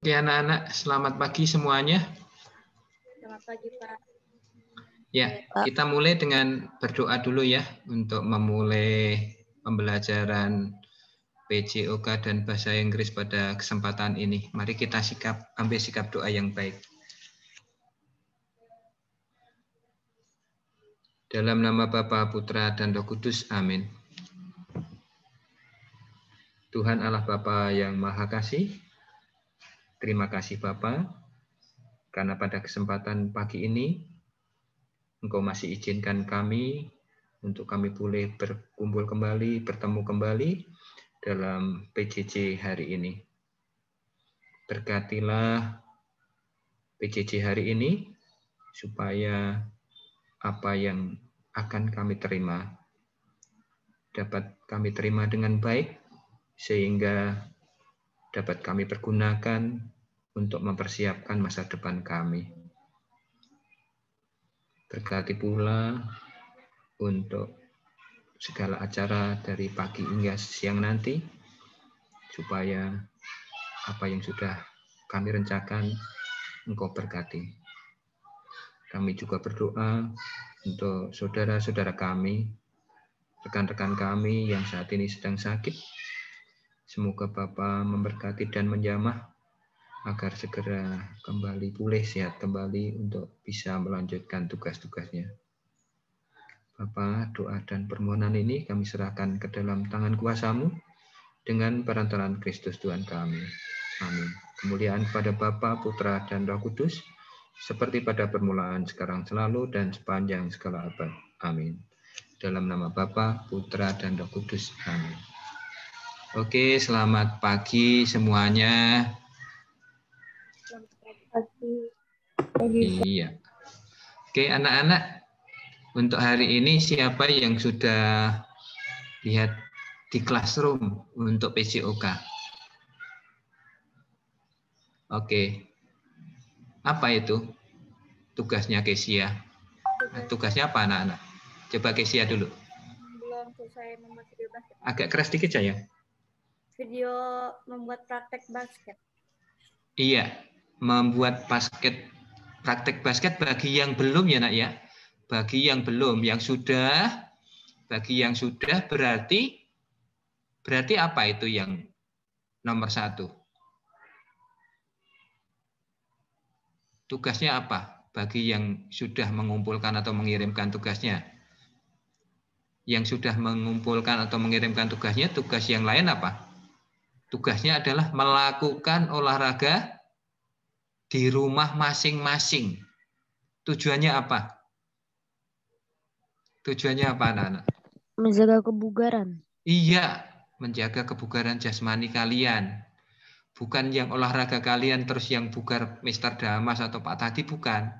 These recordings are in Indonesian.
Oke ya, anak-anak, selamat pagi semuanya. Selamat pagi Pak. Ya, iya. kita mulai dengan berdoa dulu ya untuk memulai pembelajaran PJOK dan Bahasa Inggris pada kesempatan ini. Mari kita sikap, ambil sikap doa yang baik. Dalam nama Bapa, Putra, dan Roh Kudus, amin. Tuhan Allah Bapa yang Maha Kasih, Terima kasih Bapak, karena pada kesempatan pagi ini Engkau masih izinkan kami untuk kami boleh berkumpul kembali, bertemu kembali dalam PJJ hari ini. Berkatilah PJJ hari ini supaya apa yang akan kami terima dapat kami terima dengan baik sehingga dapat kami pergunakan untuk mempersiapkan masa depan kami. Berkati pula untuk segala acara dari pagi hingga siang nanti, supaya apa yang sudah kami rencakan, Engkau berkati. Kami juga berdoa untuk saudara-saudara kami, rekan-rekan kami yang saat ini sedang sakit, Semoga Bapak memberkati dan menjamah agar segera kembali pulih sehat kembali untuk bisa melanjutkan tugas-tugasnya. Bapak, doa dan permohonan ini kami serahkan ke dalam tangan kuasamu dengan perantaraan Kristus Tuhan kami. Amin. Kemuliaan pada Bapa, Putra, dan Roh Kudus, seperti pada permulaan, sekarang, selalu, dan sepanjang segala abad. Amin. Dalam nama Bapa, Putra, dan Roh Kudus. Amin. Oke, selamat pagi semuanya. Selamat pagi. Iya. Oke, anak-anak, untuk hari ini siapa yang sudah lihat di classroom untuk PCOK? Oke. Apa itu tugasnya Kesia? Nah, tugasnya apa anak-anak? Coba Kesia dulu. Belum selesai membuat Agak keras dikit saya video membuat praktek basket. Iya, membuat basket praktek basket bagi yang belum ya nak ya. Bagi yang belum, yang sudah, bagi yang sudah berarti berarti apa itu yang nomor satu? Tugasnya apa? Bagi yang sudah mengumpulkan atau mengirimkan tugasnya. Yang sudah mengumpulkan atau mengirimkan tugasnya, tugas yang lain apa? Tugasnya adalah melakukan olahraga di rumah masing-masing. Tujuannya apa? Tujuannya apa anak-anak? Menjaga kebugaran. Iya, menjaga kebugaran jasmani kalian. Bukan yang olahraga kalian terus yang bugar Mister Damas atau Pak Tadi bukan.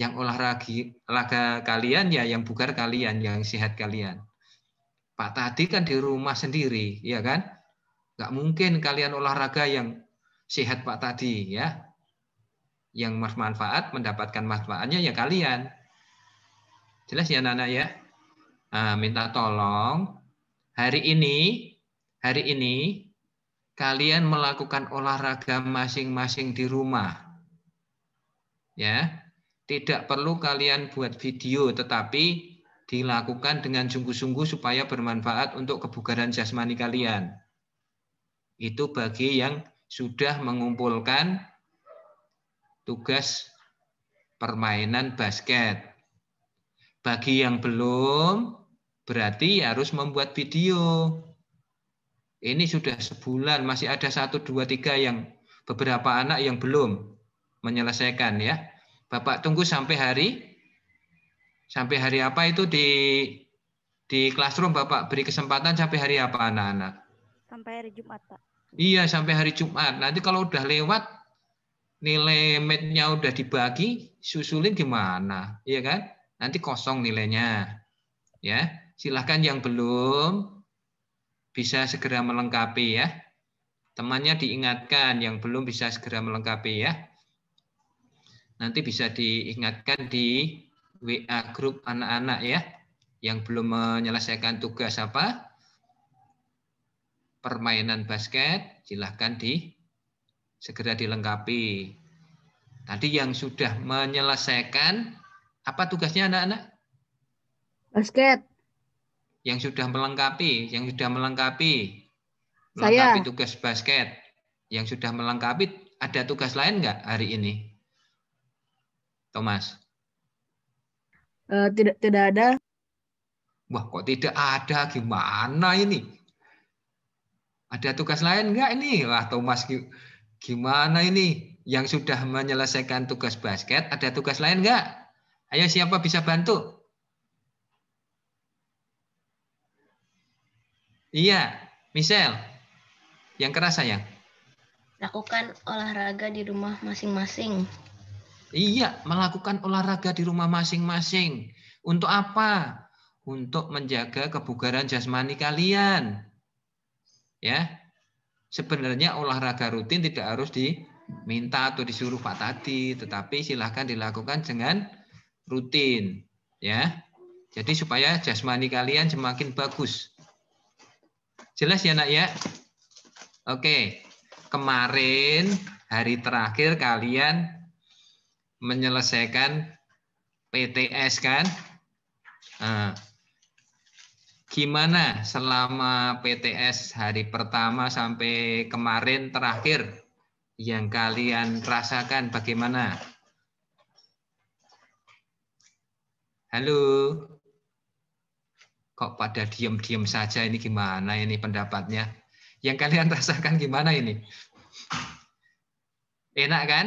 Yang olahraga, olahraga kalian ya yang bugar kalian, yang sehat kalian. Pak Tadi kan di rumah sendiri, ya kan? Gak mungkin kalian olahraga yang sehat Pak tadi ya. Yang bermanfaat mendapatkan manfaatnya ya kalian. Jelas ya Nana ya. Nah, minta tolong hari ini hari ini kalian melakukan olahraga masing-masing di rumah. Ya. Tidak perlu kalian buat video tetapi dilakukan dengan sungguh-sungguh supaya bermanfaat untuk kebugaran jasmani kalian. Itu bagi yang sudah mengumpulkan tugas permainan basket. Bagi yang belum, berarti harus membuat video. Ini sudah sebulan, masih ada satu, dua, tiga yang beberapa anak yang belum menyelesaikan ya. Bapak tunggu sampai hari sampai hari apa itu di di classroom Bapak beri kesempatan sampai hari apa anak-anak? Sampai hari Jumat Pak. Iya, sampai hari Jumat. Nanti kalau udah lewat, nilai mednya udah dibagi, susulin gimana? Iya kan? Nanti kosong nilainya. Ya, silahkan yang belum bisa segera melengkapi ya. Temannya diingatkan yang belum bisa segera melengkapi ya. Nanti bisa diingatkan di WA grup anak-anak ya yang belum menyelesaikan tugas apa permainan basket, silahkan di segera dilengkapi. Tadi yang sudah menyelesaikan apa tugasnya anak-anak? Basket. Yang sudah melengkapi, yang sudah melengkapi melengkapi Saya. tugas basket, yang sudah melengkapi ada tugas lain nggak hari ini, Thomas? Uh, tidak tidak ada. Wah kok tidak ada gimana ini? ada tugas lain enggak ini? Wah, Thomas gimana ini? Yang sudah menyelesaikan tugas basket, ada tugas lain enggak? Ayo siapa bisa bantu? Iya, Michelle. Yang keras sayang. Lakukan olahraga di rumah masing-masing. Iya, melakukan olahraga di rumah masing-masing. Untuk apa? Untuk menjaga kebugaran jasmani kalian Ya. Sebenarnya olahraga rutin tidak harus diminta atau disuruh Pak Tadi, tetapi silahkan dilakukan dengan rutin, ya. Jadi supaya jasmani kalian semakin bagus. Jelas ya, Nak ya? Oke. Kemarin hari terakhir kalian menyelesaikan PTS kan? Nah, gimana selama PTS hari pertama sampai kemarin terakhir yang kalian rasakan bagaimana? Halo. Kok pada diem diem saja ini gimana ini pendapatnya? Yang kalian rasakan gimana ini? Enak kan?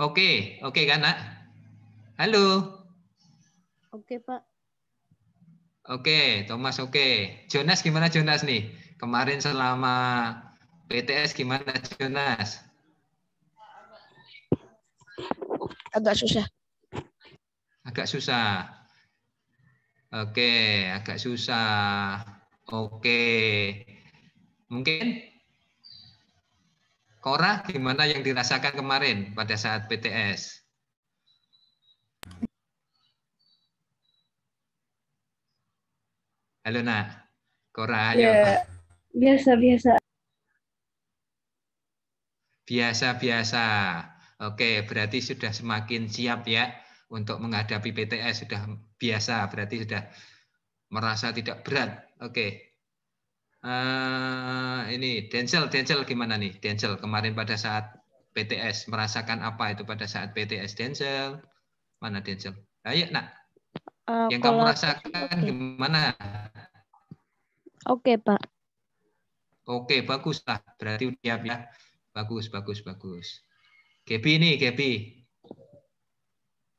Oke, oke kan, Nak? Halo. Oke, Pak. Oke, Thomas oke. Jonas gimana Jonas nih? Kemarin selama PTS gimana Jonas? Agak susah. Agak susah. Oke, agak susah. Oke. Mungkin Kora gimana yang dirasakan kemarin pada saat PTS? Halo nak, Kora ayo. Ya, biasa biasa. Biasa biasa. Oke, berarti sudah semakin siap ya untuk menghadapi PTS sudah biasa, berarti sudah merasa tidak berat. Oke. Uh, ini Denzel, Denzel gimana nih? Denzel kemarin pada saat PTS merasakan apa itu pada saat PTS Denzel? Mana Denzel? Ayo, Nak. Uh, Yang kamu rasakan okay. gimana? Oke, Pak. Oke, bagus lah. Berarti siap ya. Bagus, bagus, bagus. Gebi ini, Gebi.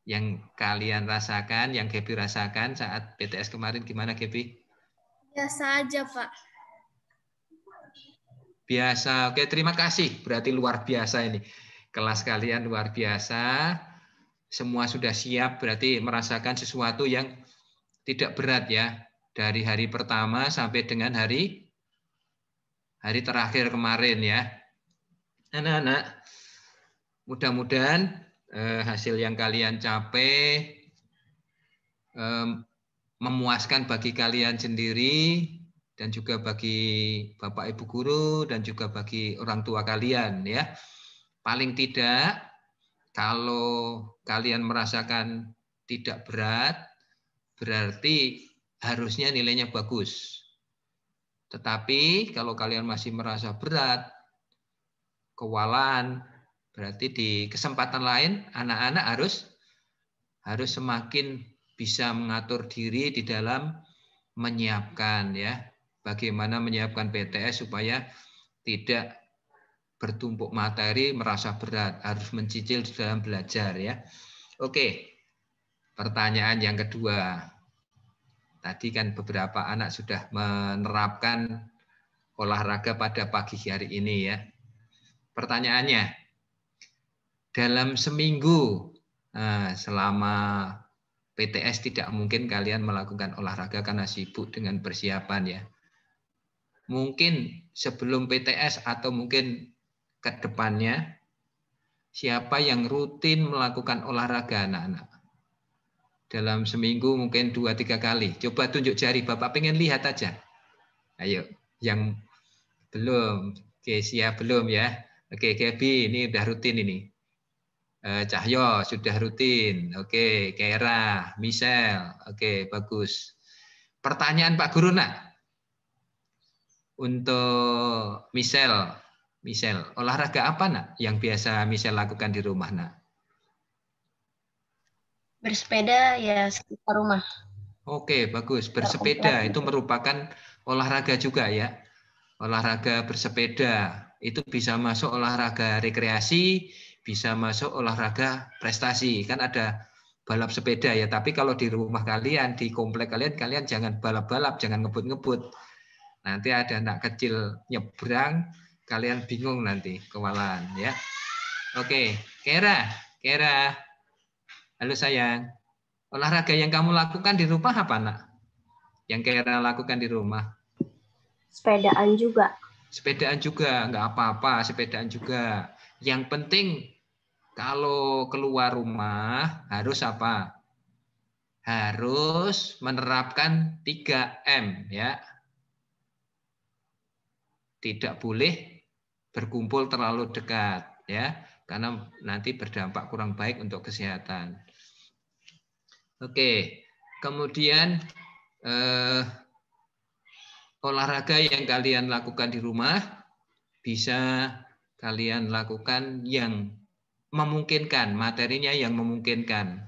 Yang kalian rasakan, yang Gebi rasakan saat PTS kemarin gimana, Gebi? Biasa aja, Pak. Biasa. Oke, terima kasih. Berarti luar biasa ini. Kelas kalian luar biasa. Semua sudah siap, berarti merasakan sesuatu yang tidak berat ya dari hari pertama sampai dengan hari hari terakhir kemarin ya. Anak-anak, mudah-mudahan eh, hasil yang kalian capai eh, memuaskan bagi kalian sendiri dan juga bagi Bapak Ibu guru dan juga bagi orang tua kalian ya. Paling tidak kalau kalian merasakan tidak berat berarti harusnya nilainya bagus. Tetapi kalau kalian masih merasa berat, kewalahan, berarti di kesempatan lain anak-anak harus harus semakin bisa mengatur diri di dalam menyiapkan ya bagaimana menyiapkan PTS supaya tidak bertumpuk materi merasa berat harus mencicil di dalam belajar ya oke pertanyaan yang kedua Tadi kan beberapa anak sudah menerapkan olahraga pada pagi hari ini ya. Pertanyaannya, dalam seminggu eh, selama PTS tidak mungkin kalian melakukan olahraga karena sibuk dengan persiapan ya. Mungkin sebelum PTS atau mungkin ke depannya, siapa yang rutin melakukan olahraga anak-anak? dalam seminggu mungkin dua tiga kali. Coba tunjuk jari, Bapak pengen lihat aja. Ayo, yang belum, oke siap belum ya. Oke, Gabi, ini udah rutin ini. Eh, Cahyo sudah rutin. Oke, Kera, Michelle. Oke, bagus. Pertanyaan Pak Guru nak untuk Michelle. Michelle, olahraga apa nak yang biasa Michelle lakukan di rumah nak? Bersepeda ya sekitar rumah. Oke, bagus. Bersepeda itu merupakan olahraga juga ya. Olahraga bersepeda itu bisa masuk olahraga rekreasi, bisa masuk olahraga prestasi. Kan ada balap sepeda ya, tapi kalau di rumah kalian, di komplek kalian, kalian jangan balap-balap, jangan ngebut-ngebut. Nanti ada anak kecil nyebrang, kalian bingung nanti kewalahan ya. Oke, Kera, Kera. Halo sayang, olahraga yang kamu lakukan di rumah apa nak? Yang kira lakukan di rumah? Sepedaan juga. Sepedaan juga, nggak apa-apa. Sepedaan juga. Yang penting kalau keluar rumah harus apa? Harus menerapkan 3M ya. Tidak boleh berkumpul terlalu dekat ya, karena nanti berdampak kurang baik untuk kesehatan Oke, kemudian eh, olahraga yang kalian lakukan di rumah bisa kalian lakukan yang memungkinkan, materinya yang memungkinkan.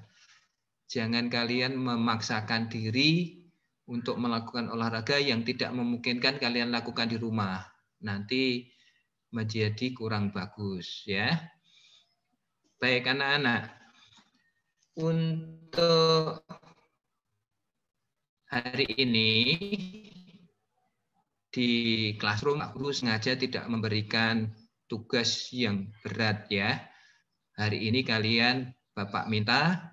Jangan kalian memaksakan diri untuk melakukan olahraga yang tidak memungkinkan kalian lakukan di rumah. Nanti menjadi kurang bagus ya. Baik anak-anak, untuk hari ini di classroom aku sengaja tidak memberikan tugas yang berat ya. Hari ini kalian Bapak minta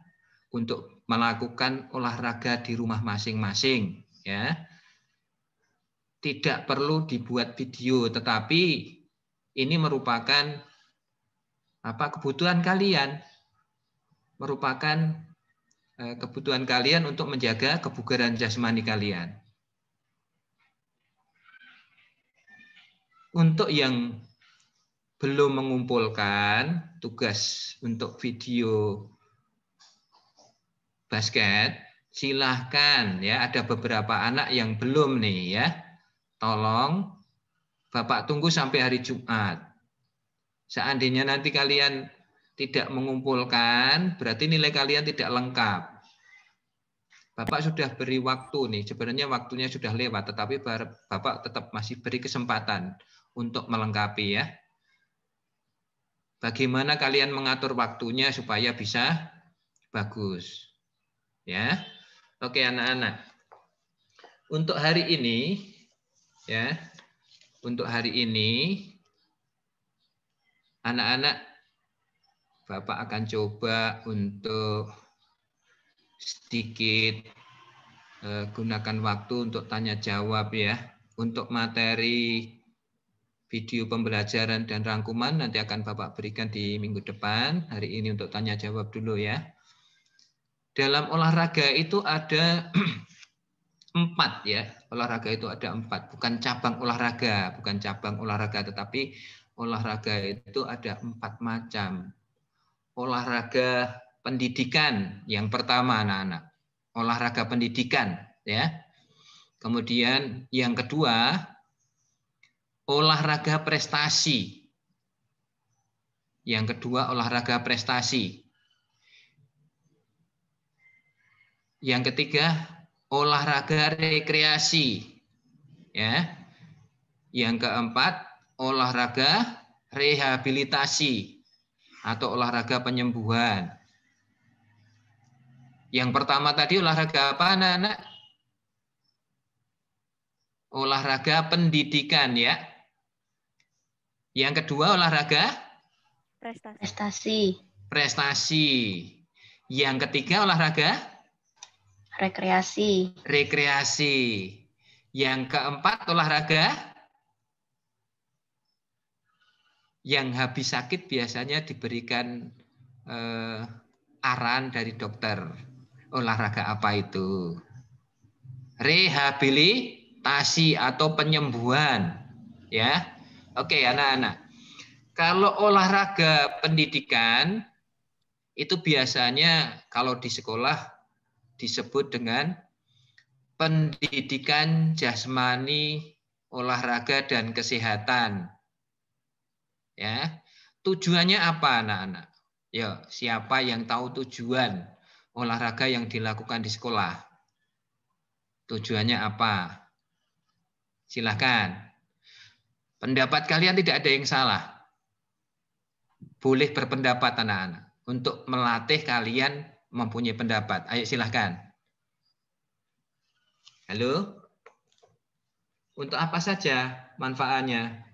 untuk melakukan olahraga di rumah masing-masing ya. Tidak perlu dibuat video tetapi ini merupakan apa kebutuhan kalian merupakan eh, kebutuhan kalian untuk menjaga kebugaran jasmani kalian. Untuk yang belum mengumpulkan tugas untuk video basket, silahkan ya ada beberapa anak yang belum nih ya. Tolong Bapak tunggu sampai hari Jumat. Seandainya nanti kalian tidak mengumpulkan, berarti nilai kalian tidak lengkap. Bapak sudah beri waktu nih, sebenarnya waktunya sudah lewat, tetapi Bapak tetap masih beri kesempatan untuk melengkapi ya. Bagaimana kalian mengatur waktunya supaya bisa bagus. Ya. Oke anak-anak. Untuk hari ini ya, untuk hari ini anak-anak Bapak akan coba untuk sedikit eh, gunakan waktu untuk tanya jawab ya. Untuk materi video pembelajaran dan rangkuman nanti akan Bapak berikan di minggu depan. Hari ini untuk tanya jawab dulu ya. Dalam olahraga itu ada empat ya. Olahraga itu ada empat, bukan cabang olahraga, bukan cabang olahraga, tetapi olahraga itu ada empat macam olahraga pendidikan yang pertama anak-anak. Olahraga pendidikan ya. Kemudian yang kedua olahraga prestasi. Yang kedua olahraga prestasi. Yang ketiga olahraga rekreasi. Ya. Yang keempat olahraga rehabilitasi atau olahraga penyembuhan. Yang pertama tadi olahraga apa anak-anak? Olahraga pendidikan ya. Yang kedua olahraga prestasi. Prestasi. Yang ketiga olahraga rekreasi. Rekreasi. Yang keempat olahraga yang habis sakit biasanya diberikan eh, aran dari dokter olahraga apa itu rehabilitasi atau penyembuhan ya oke anak-anak kalau olahraga pendidikan itu biasanya kalau di sekolah disebut dengan pendidikan jasmani olahraga dan kesehatan Ya. Tujuannya apa anak-anak? Ya, siapa yang tahu tujuan olahraga yang dilakukan di sekolah? Tujuannya apa? Silahkan. Pendapat kalian tidak ada yang salah. Boleh berpendapat anak-anak untuk melatih kalian mempunyai pendapat. Ayo silahkan. Halo? Untuk apa saja manfaatnya?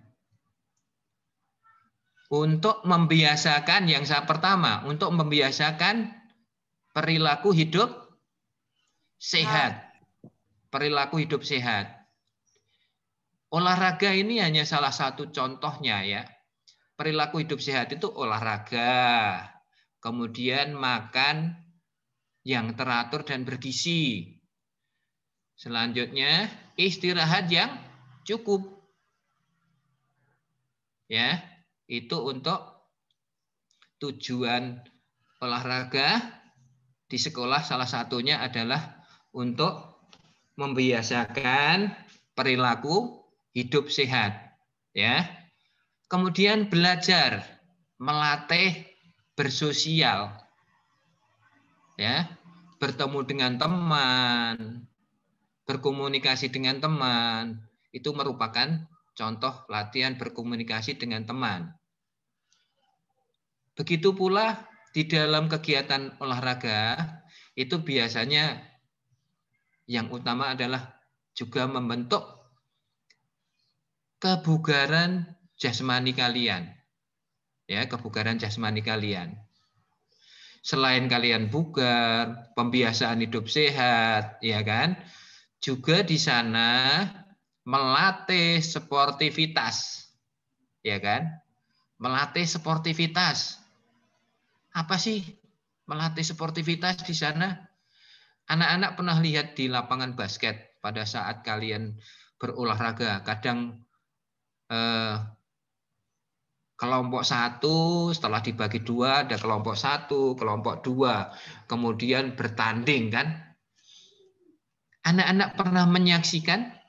untuk membiasakan yang saya pertama, untuk membiasakan perilaku hidup sehat. Perilaku hidup sehat. Olahraga ini hanya salah satu contohnya ya. Perilaku hidup sehat itu olahraga, kemudian makan yang teratur dan bergizi. Selanjutnya istirahat yang cukup. Ya, itu untuk tujuan olahraga di sekolah salah satunya adalah untuk membiasakan perilaku hidup sehat ya. Kemudian belajar, melatih bersosial. Ya, bertemu dengan teman, berkomunikasi dengan teman itu merupakan Contoh latihan berkomunikasi dengan teman. Begitu pula di dalam kegiatan olahraga itu biasanya yang utama adalah juga membentuk kebugaran jasmani kalian. Ya, kebugaran jasmani kalian. Selain kalian bugar, pembiasaan hidup sehat, ya kan? Juga di sana melatih sportivitas. Ya kan? Melatih sportivitas. Apa sih melatih sportivitas di sana? Anak-anak pernah lihat di lapangan basket pada saat kalian berolahraga, kadang eh, kelompok satu, setelah dibagi dua ada kelompok satu, kelompok dua, kemudian bertanding kan? Anak-anak pernah menyaksikan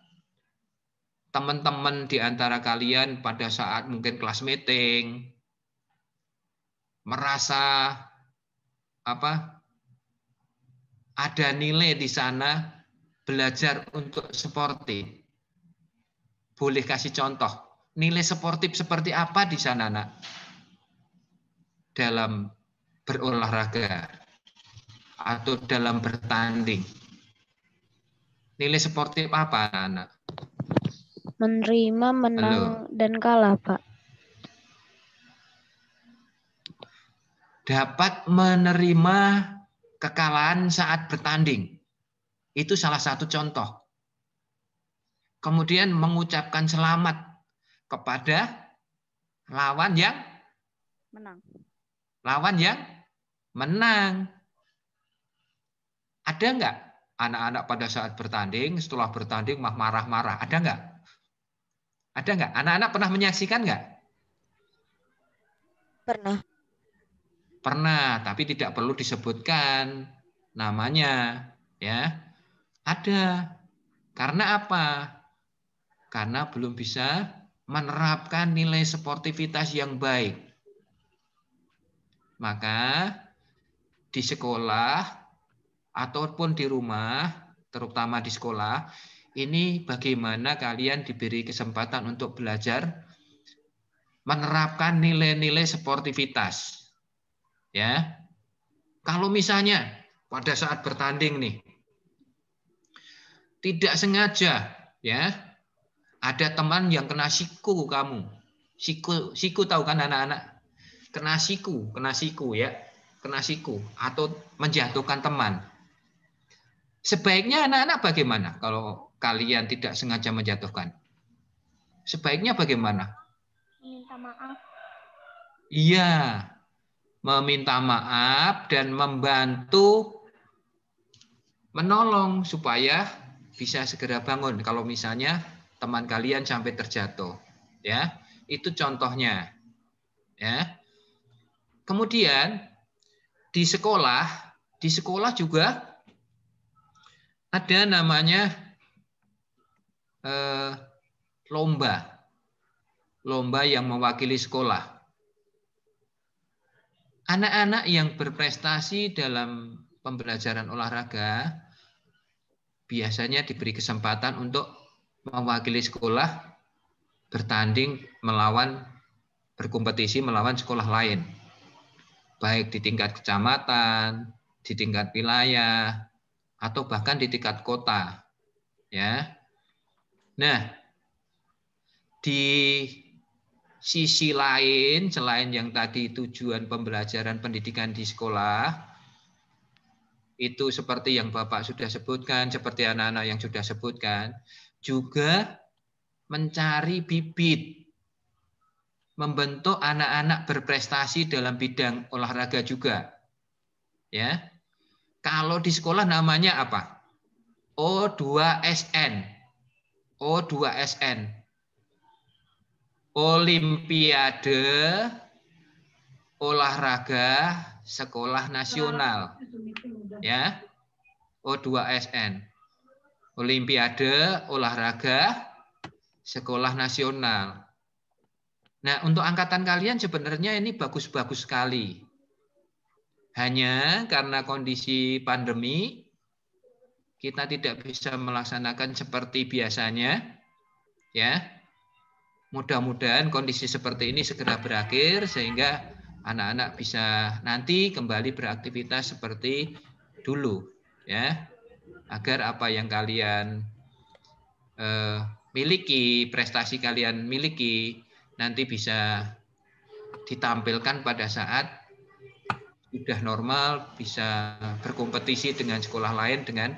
teman-teman di antara kalian pada saat mungkin kelas meeting merasa apa ada nilai di sana belajar untuk sportif. Boleh kasih contoh, nilai sportif seperti apa di sana, Nak? Dalam berolahraga atau dalam bertanding. Nilai sportif apa, anak? Menerima, menang, Halo. dan kalah, Pak. Dapat menerima kekalahan saat bertanding. Itu salah satu contoh. Kemudian mengucapkan selamat kepada lawan yang menang. Lawan yang menang. Ada enggak anak-anak pada saat bertanding, setelah bertanding marah-marah? Ada enggak? Ada nggak? Anak-anak pernah menyaksikan nggak? Pernah. Pernah, tapi tidak perlu disebutkan namanya, ya. Ada. Karena apa? Karena belum bisa menerapkan nilai sportivitas yang baik. Maka di sekolah ataupun di rumah, terutama di sekolah, ini bagaimana kalian diberi kesempatan untuk belajar menerapkan nilai-nilai sportivitas. Ya. Kalau misalnya pada saat bertanding nih tidak sengaja ya ada teman yang kena siku kamu. Siku siku tahu kan anak-anak? Kena siku, kena siku ya. Kena siku atau menjatuhkan teman. Sebaiknya anak-anak bagaimana kalau kalian tidak sengaja menjatuhkan? Sebaiknya bagaimana? Minta maaf. Iya, meminta maaf dan membantu menolong supaya bisa segera bangun kalau misalnya teman kalian sampai terjatuh ya itu contohnya ya kemudian di sekolah di sekolah juga ada namanya eh, lomba, lomba yang mewakili sekolah. Anak-anak yang berprestasi dalam pembelajaran olahraga biasanya diberi kesempatan untuk mewakili sekolah bertanding melawan berkompetisi melawan sekolah lain baik di tingkat kecamatan, di tingkat wilayah atau bahkan di tingkat kota. Ya. Nah, di sisi lain selain yang tadi tujuan pembelajaran pendidikan di sekolah itu seperti yang Bapak sudah sebutkan, seperti anak-anak yang sudah sebutkan, juga mencari bibit membentuk anak-anak berprestasi dalam bidang olahraga juga. Ya. Kalau di sekolah namanya apa? O2SN, O2SN. Olimpiade Olahraga Sekolah Nasional. Ya. O2SN. Olimpiade Olahraga Sekolah Nasional. Nah, untuk angkatan kalian sebenarnya ini bagus-bagus sekali. Hanya karena kondisi pandemi, kita tidak bisa melaksanakan seperti biasanya ya mudah-mudahan kondisi seperti ini segera berakhir sehingga anak-anak bisa nanti kembali beraktivitas seperti dulu ya agar apa yang kalian eh, miliki prestasi kalian miliki nanti bisa ditampilkan pada saat sudah normal bisa berkompetisi dengan sekolah lain dengan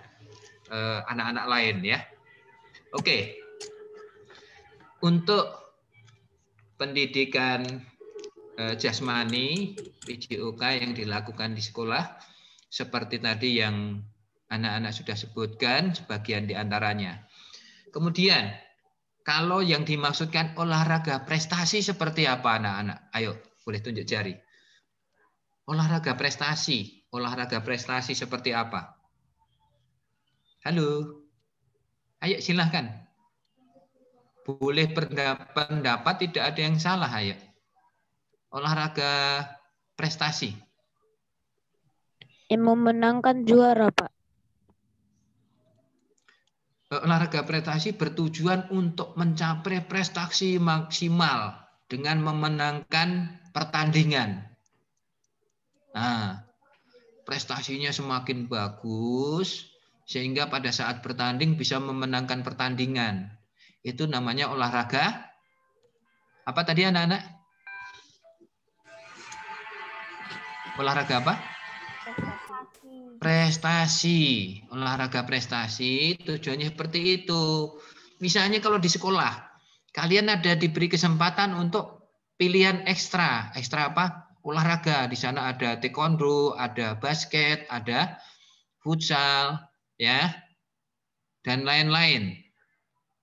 Eh, anak-anak uh, lain ya. Oke. Okay. Untuk pendidikan uh, jasmani PJOK yang dilakukan di sekolah seperti tadi yang anak-anak sudah sebutkan sebagian di antaranya. Kemudian kalau yang dimaksudkan olahraga prestasi seperti apa anak-anak? Ayo, boleh tunjuk jari. Olahraga prestasi, olahraga prestasi seperti apa? Halo. Ayo silahkan. Boleh berpendapat tidak ada yang salah, ayo. Olahraga prestasi. Yang memenangkan juara, Pak. Eh, olahraga prestasi bertujuan untuk mencapai prestasi maksimal dengan memenangkan pertandingan. Nah, prestasinya semakin bagus, sehingga pada saat bertanding bisa memenangkan pertandingan. Itu namanya olahraga. Apa tadi anak-anak? Olahraga apa? Prestasi. prestasi. Olahraga prestasi tujuannya seperti itu. Misalnya kalau di sekolah, kalian ada diberi kesempatan untuk pilihan ekstra. Ekstra apa? Olahraga. Di sana ada taekwondo, ada basket, ada futsal, ya dan lain-lain.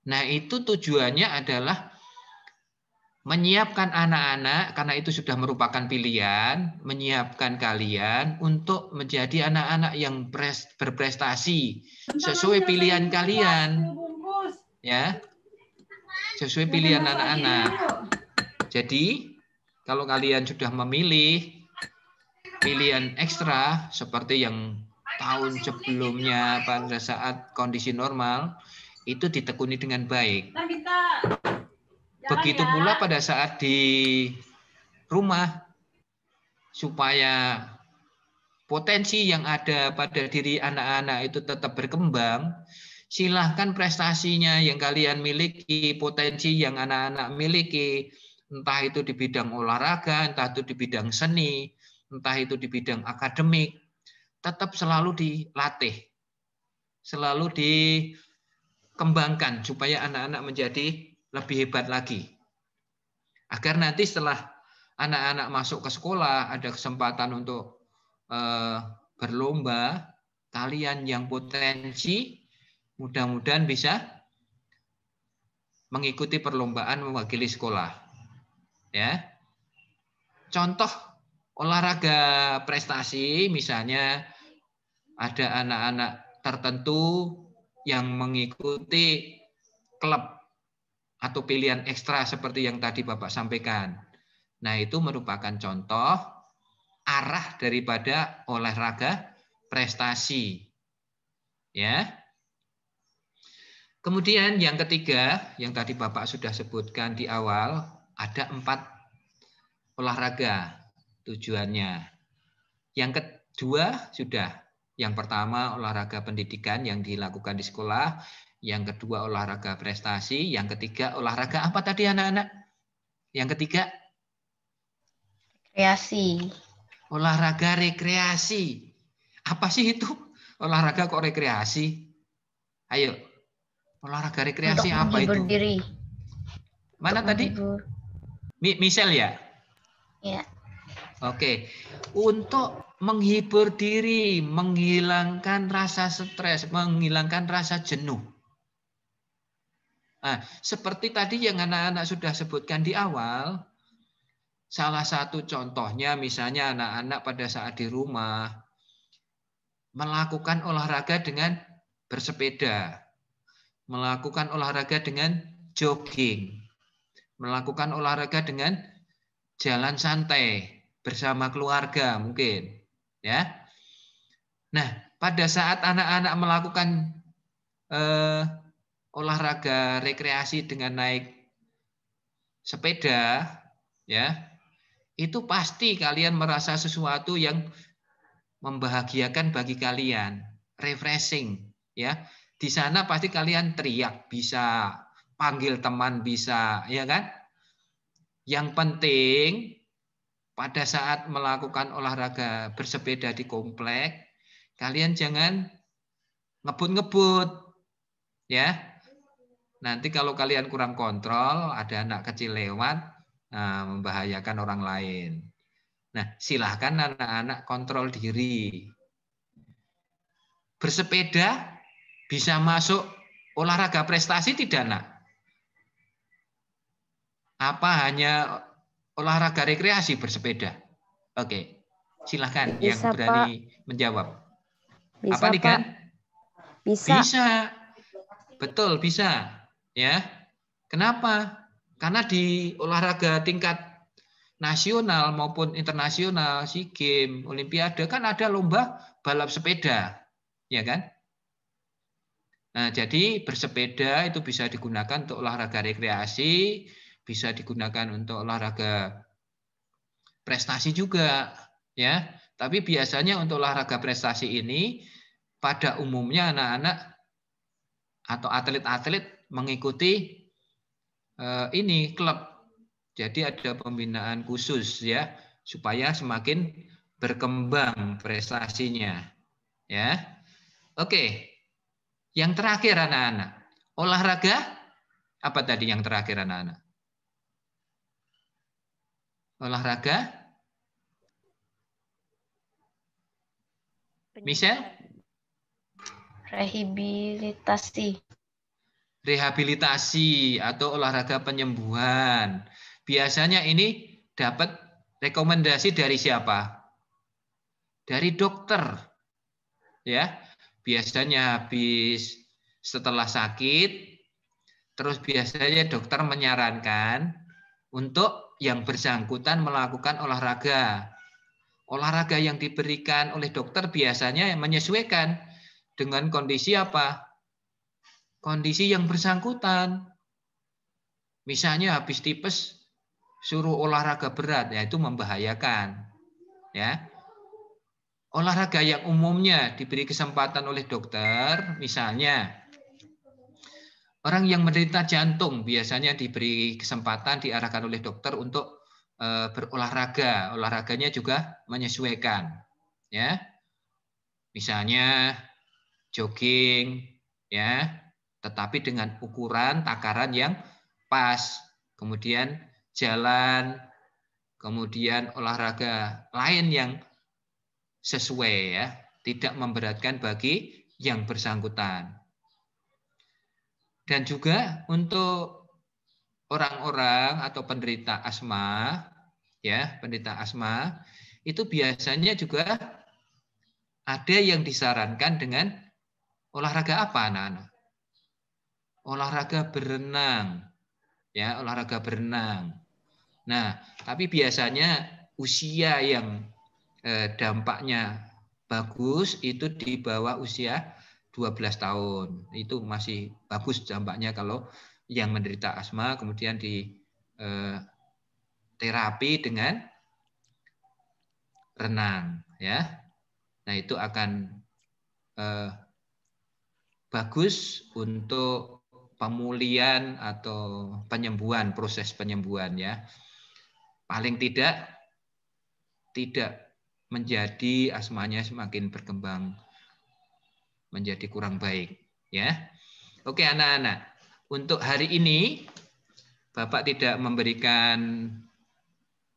Nah, itu tujuannya adalah menyiapkan anak-anak karena itu sudah merupakan pilihan, menyiapkan kalian untuk menjadi anak-anak yang berprestasi sesuai pilihan kalian. Ya. Sesuai pilihan anak-anak. Jadi, kalau kalian sudah memilih pilihan ekstra seperti yang tahun sebelumnya pada saat kondisi normal itu ditekuni dengan baik. Nah, Begitu ya. pula pada saat di rumah supaya potensi yang ada pada diri anak-anak itu tetap berkembang, silahkan prestasinya yang kalian miliki, potensi yang anak-anak miliki, entah itu di bidang olahraga, entah itu di bidang seni, entah itu di bidang akademik, tetap selalu dilatih, selalu dikembangkan supaya anak-anak menjadi lebih hebat lagi. Agar nanti setelah anak-anak masuk ke sekolah ada kesempatan untuk eh, berlomba, kalian yang potensi mudah-mudahan bisa mengikuti perlombaan mewakili sekolah. Ya. Contoh olahraga prestasi misalnya ada anak-anak tertentu yang mengikuti klub atau pilihan ekstra seperti yang tadi Bapak sampaikan. Nah, itu merupakan contoh arah daripada olahraga prestasi. Ya. Kemudian yang ketiga, yang tadi Bapak sudah sebutkan di awal, ada empat olahraga tujuannya. Yang kedua sudah. Yang pertama olahraga pendidikan yang dilakukan di sekolah, yang kedua olahraga prestasi, yang ketiga olahraga apa tadi anak-anak? Yang ketiga rekreasi. Olahraga rekreasi. Apa sih itu? Olahraga kok rekreasi? Ayo. Olahraga rekreasi Untuk apa itu? Diri. Mana Untuk tadi? Mi Michelle ya? Ya. Oke, untuk menghibur diri, menghilangkan rasa stres, menghilangkan rasa jenuh. Nah, seperti tadi yang anak-anak sudah sebutkan di awal, salah satu contohnya misalnya anak-anak pada saat di rumah melakukan olahraga dengan bersepeda, melakukan olahraga dengan jogging, melakukan olahraga dengan jalan santai, bersama keluarga mungkin, ya. Nah, pada saat anak-anak melakukan eh, olahraga rekreasi dengan naik sepeda, ya, itu pasti kalian merasa sesuatu yang membahagiakan bagi kalian, refreshing, ya. Di sana pasti kalian teriak bisa, panggil teman bisa, ya kan? Yang penting pada saat melakukan olahraga bersepeda di komplek, kalian jangan ngebut-ngebut. Ya. Nanti kalau kalian kurang kontrol, ada anak kecil lewat, nah, membahayakan orang lain. Nah, silahkan anak-anak kontrol diri. Bersepeda bisa masuk olahraga prestasi tidak, nak? Apa hanya olahraga rekreasi bersepeda? Oke, silahkan Bisa, yang berani Pak. menjawab. Bisa, Apa nih kan? Bisa. Bisa. Betul, bisa. Ya. Kenapa? Karena di olahraga tingkat nasional maupun internasional, si game Olimpiade kan ada lomba balap sepeda, ya kan? Nah, jadi bersepeda itu bisa digunakan untuk olahraga rekreasi, bisa digunakan untuk olahraga prestasi juga, ya. Tapi biasanya untuk olahraga prestasi ini pada umumnya anak-anak atau atlet-atlet mengikuti eh, ini klub. Jadi ada pembinaan khusus ya supaya semakin berkembang prestasinya. Ya. Oke. Yang terakhir anak-anak, olahraga apa tadi yang terakhir anak-anak? olahraga. Michelle? Rehabilitasi. Rehabilitasi atau olahraga penyembuhan. Biasanya ini dapat rekomendasi dari siapa? Dari dokter. Ya. Biasanya habis setelah sakit terus biasanya dokter menyarankan untuk yang bersangkutan melakukan olahraga. Olahraga yang diberikan oleh dokter biasanya menyesuaikan dengan kondisi apa? Kondisi yang bersangkutan. Misalnya habis tipes suruh olahraga berat, yaitu membahayakan. Ya. Olahraga yang umumnya diberi kesempatan oleh dokter, misalnya Orang yang menderita jantung biasanya diberi kesempatan diarahkan oleh dokter untuk eh, berolahraga. Olahraganya juga menyesuaikan, ya. Misalnya jogging, ya, tetapi dengan ukuran takaran yang pas. Kemudian jalan, kemudian olahraga lain yang sesuai ya, tidak memberatkan bagi yang bersangkutan. Dan juga untuk orang-orang atau penderita asma, ya, penderita asma itu biasanya juga ada yang disarankan dengan olahraga apa anak Olahraga berenang. Ya, olahraga berenang. Nah, tapi biasanya usia yang eh, dampaknya bagus itu di bawah usia 12 tahun. Itu masih bagus dampaknya kalau yang menderita asma kemudian di eh, terapi dengan renang ya. Nah, itu akan eh, bagus untuk pemulihan atau penyembuhan, proses penyembuhan ya. Paling tidak tidak menjadi asmanya semakin berkembang menjadi kurang baik ya. Oke anak-anak, untuk hari ini Bapak tidak memberikan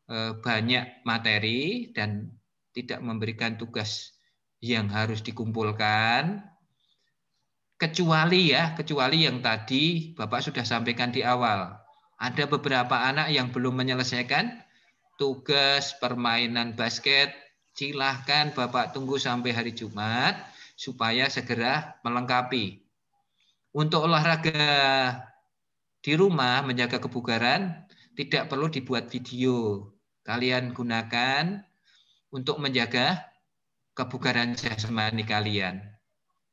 eh, banyak materi dan tidak memberikan tugas yang harus dikumpulkan kecuali ya, kecuali yang tadi Bapak sudah sampaikan di awal. Ada beberapa anak yang belum menyelesaikan tugas permainan basket. Silahkan Bapak tunggu sampai hari Jumat supaya segera melengkapi. Untuk olahraga di rumah menjaga kebugaran tidak perlu dibuat video. Kalian gunakan untuk menjaga kebugaran jasmani kalian,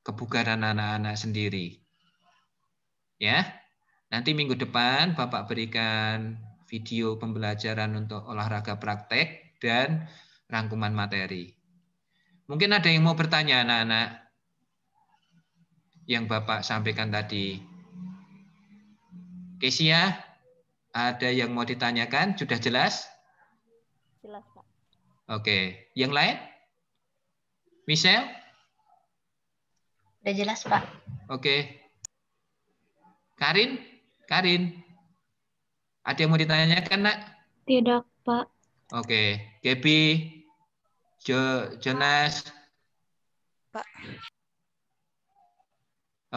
kebugaran anak-anak sendiri. Ya. Nanti minggu depan Bapak berikan video pembelajaran untuk olahraga praktek dan rangkuman materi. Mungkin ada yang mau bertanya anak-anak yang Bapak sampaikan tadi. Kesia, ya? ada yang mau ditanyakan? Sudah jelas? Jelas, Pak. Oke. Yang lain? Michelle? Sudah jelas, Pak. Oke. Karin? Karin? Ada yang mau ditanyakan, Nak? Tidak, Pak. Oke. Gaby? Jelas, jenis. Pak.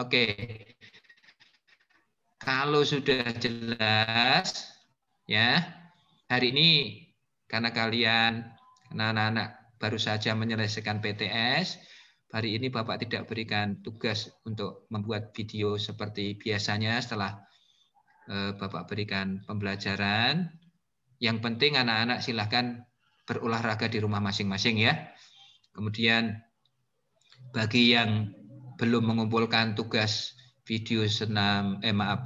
Oke. Okay. Kalau sudah jelas ya, hari ini karena kalian anak-anak baru saja menyelesaikan PTS, hari ini Bapak tidak berikan tugas untuk membuat video seperti biasanya setelah eh, Bapak berikan pembelajaran. Yang penting anak-anak silahkan berolahraga di rumah masing-masing ya. Kemudian bagi yang belum mengumpulkan tugas video senam eh maaf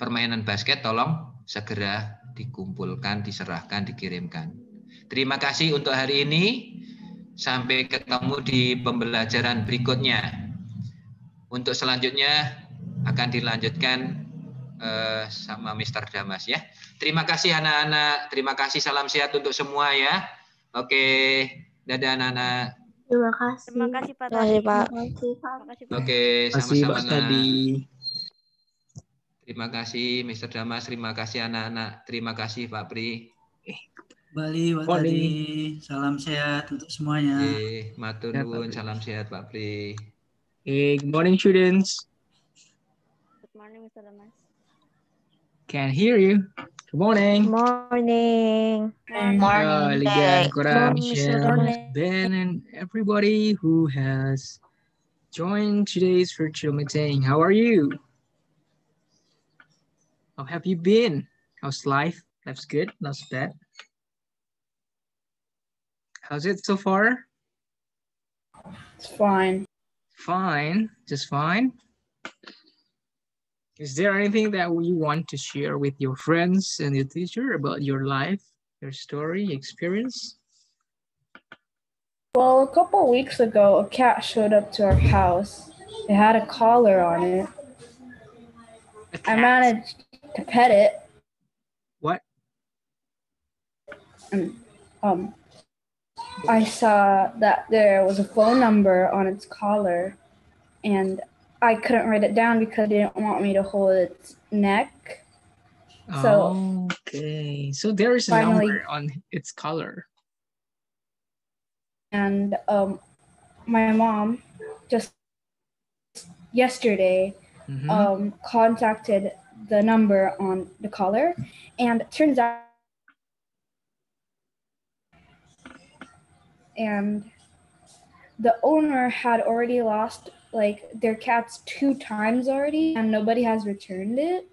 permainan basket tolong segera dikumpulkan, diserahkan, dikirimkan. Terima kasih untuk hari ini. Sampai ketemu di pembelajaran berikutnya. Untuk selanjutnya akan dilanjutkan eh, sama Mr. Damas ya. Terima kasih anak-anak, terima kasih salam sehat untuk semua ya. Oke, dadah Nana. Terima kasih. Terima kasih Pak. Terima kasih Pak. Terima kasih Oke, sama-sama. Terima kasih Terima kasih Mr. Damas, terima kasih anak-anak, terima kasih Pak Pri. Bali, Pak Tadi. Salam sehat untuk semuanya. Eh, matur nuwun, salam sehat Pak Pri. good morning students. Good morning Mr. Damas. Can hear you. Good morning. Good morning. Good morning. good morning. Ben and everybody who has joined today's virtual meeting. How are you? How have you been? How's life? Life's good, not bad. How's it so far? It's fine. Fine, just fine. Is there anything that you want to share with your friends and your teacher about your life, your story, experience? Well, a couple weeks ago, a cat showed up to our house. It had a collar on it. I managed to pet it. What? Um, um, I saw that there was a phone number on its collar, and I couldn't write it down because they didn't want me to hold its neck. So okay, so there is a number on its collar. And um, my mom just yesterday mm-hmm. um, contacted the number on the collar, and turns out. And the owner had already lost like their cats two times already and nobody has returned it.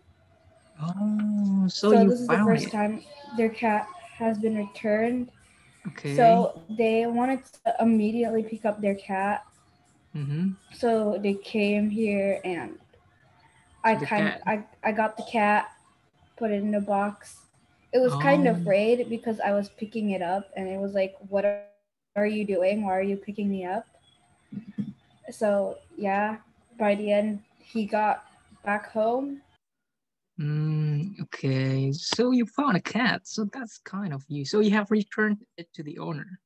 Oh, so, so this is the first it. time their cat has been returned. Okay. So they wanted to immediately pick up their cat. Mm-hmm. So they came here and I kind of, I, I got the cat, put it in a box. It was oh. kind of oh. afraid because I was picking it up and it was like, what are you doing? Why are you picking me up? so yeah, by the end he got back home. Mm, okay, so you found a cat, so that's kind of you. So you have returned it to the owner.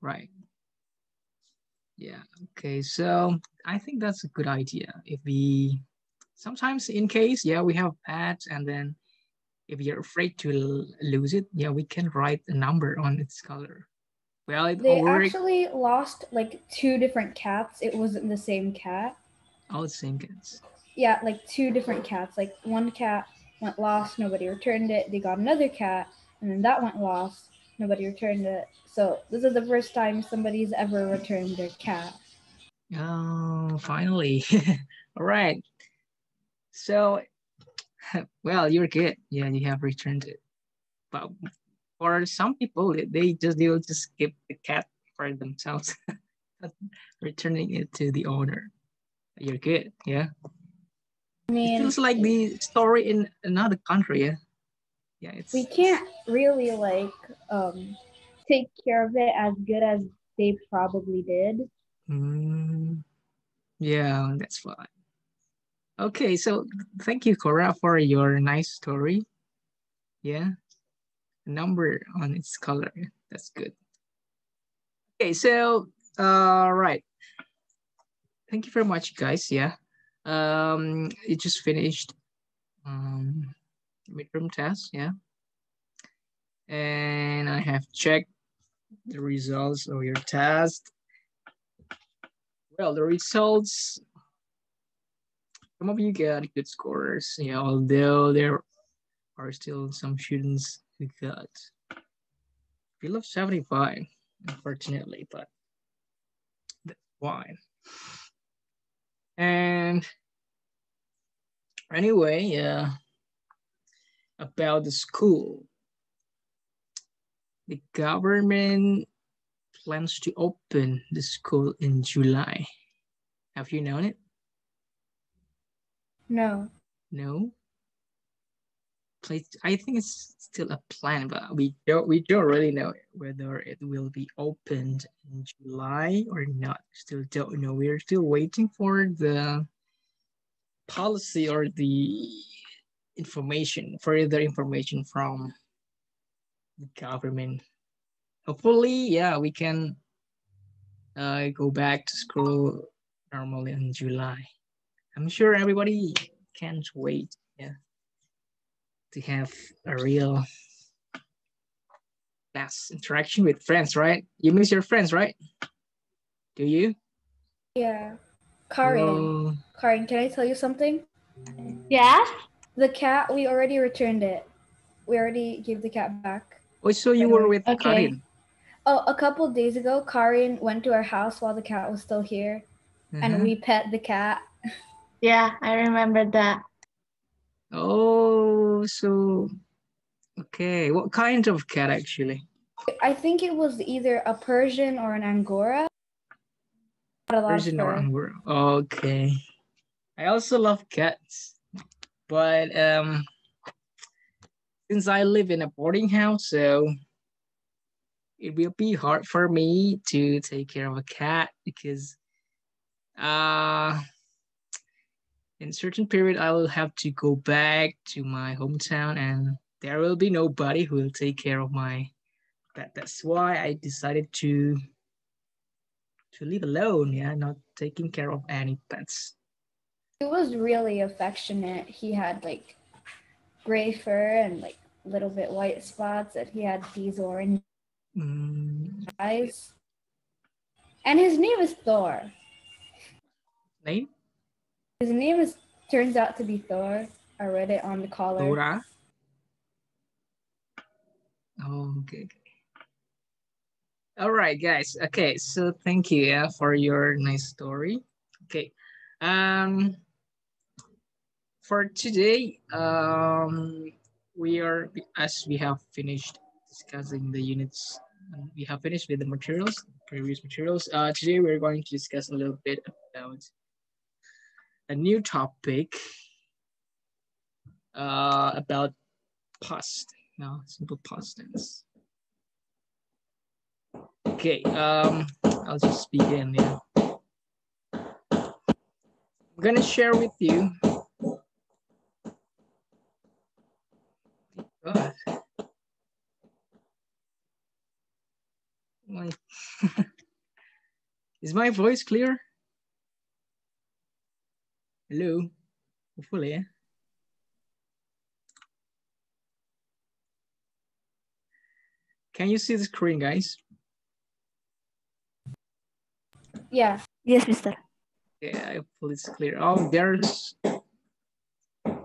Right. Yeah, okay, so I think that's a good idea. If we, sometimes in case, yeah, we have pets and then if you're afraid to lose it, yeah, we can write a number on its color. Well, they actually lost like two different cats. It wasn't the same cat. All the same cats. Yeah, like two different cats. Like one cat went lost, nobody returned it. They got another cat, and then that went lost, nobody returned it. So this is the first time somebody's ever returned their cat. Oh, finally. All right. So, well, you're good. Yeah, you have returned it. But for some people, they just they'll just keep the cat for themselves, returning it to the owner. You're good, yeah. I mean, it feels like the story in another country, yeah. Yeah, it's we can't really like um take care of it as good as they probably did. Mm, yeah, that's fine. Okay, so thank you, Cora, for your nice story. Yeah, number on its color. That's good. Okay, so, all uh, right. Thank you very much, guys. Yeah, um, it just finished um, midterm test. Yeah, and I have checked the results of your test. Well, the results, some of you got good scores, yeah, although there are still some students we got below 75, unfortunately, but why? And anyway, yeah. Uh, about the school. The government plans to open the school in July. Have you known it? No. No? place. I think it's still a plan, but we don't we don't really know whether it will be opened in July or not. Still don't know. We're still waiting for the policy or the information, further information from the government. Hopefully, yeah, we can uh, go back to school normally in July. I'm sure everybody can't wait to have a real class interaction with friends, right? You miss your friends, right? Do you? Yeah. Karin, Karin, can I tell you something? Yeah? The cat, we already returned it. We already gave the cat back. Oh, so you were with okay. Karin? Oh, a couple days ago, Karin went to our house while the cat was still here, mm -hmm. and mm-hmm. we pet the cat. Yeah, I remember that. Oh, so okay. What kind of cat actually? I think it was either a Persian or an Angora. Persian or Angora. Okay. I also love cats, but um, since I live in a boarding house, so it will be hard for me to take care of a cat because uh in certain period I will have to go back to my hometown and there will be nobody who will take care of my pet. That's why I decided to to live alone, yeah, not taking care of any pets. He was really affectionate. He had like gray fur and like little bit white spots, and he had these orange mm. eyes. And his name is Thor. Name? His name is turns out to be Thor. I read it on the collar. Thora. Oh, okay. All right, guys. Okay, so thank you yeah, for your nice story. Okay. Um, for today, um, we are, as we have finished discussing the units, we have finished with the materials, previous materials. Uh, today, we're going to discuss a little bit about a new topic uh, about past, you know, simple past tense. Okay, um, I'll just begin. Yeah. I'm gonna share with you. God. Is my voice clear? Hello, hopefully. Can you see the screen, guys? Yeah. Yes, mister. Yeah, hopefully it's clear. Oh, there's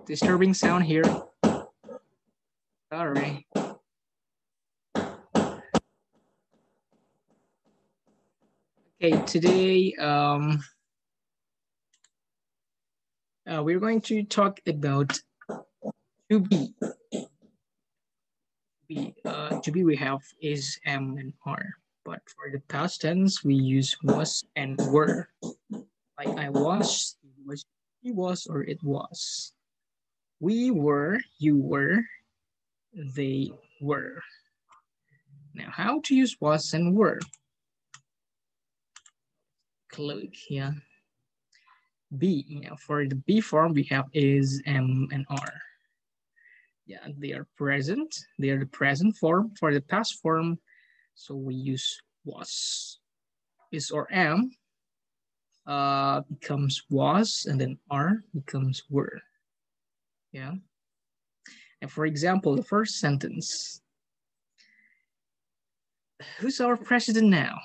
disturbing sound here. Sorry. Okay, today, um, uh, we're going to talk about to be. Be, uh, to be we have is am and are, but for the past tense we use was and were. Like I was, he was, he was, or it was. We were, you were, they were. Now, how to use was and were? Click here. B. You know, for the B form, we have is, M and R. Yeah, they are present. They are the present form. For the past form, so we use was. Is or am uh, becomes was, and then are becomes were. Yeah. And for example, the first sentence, who's our president now?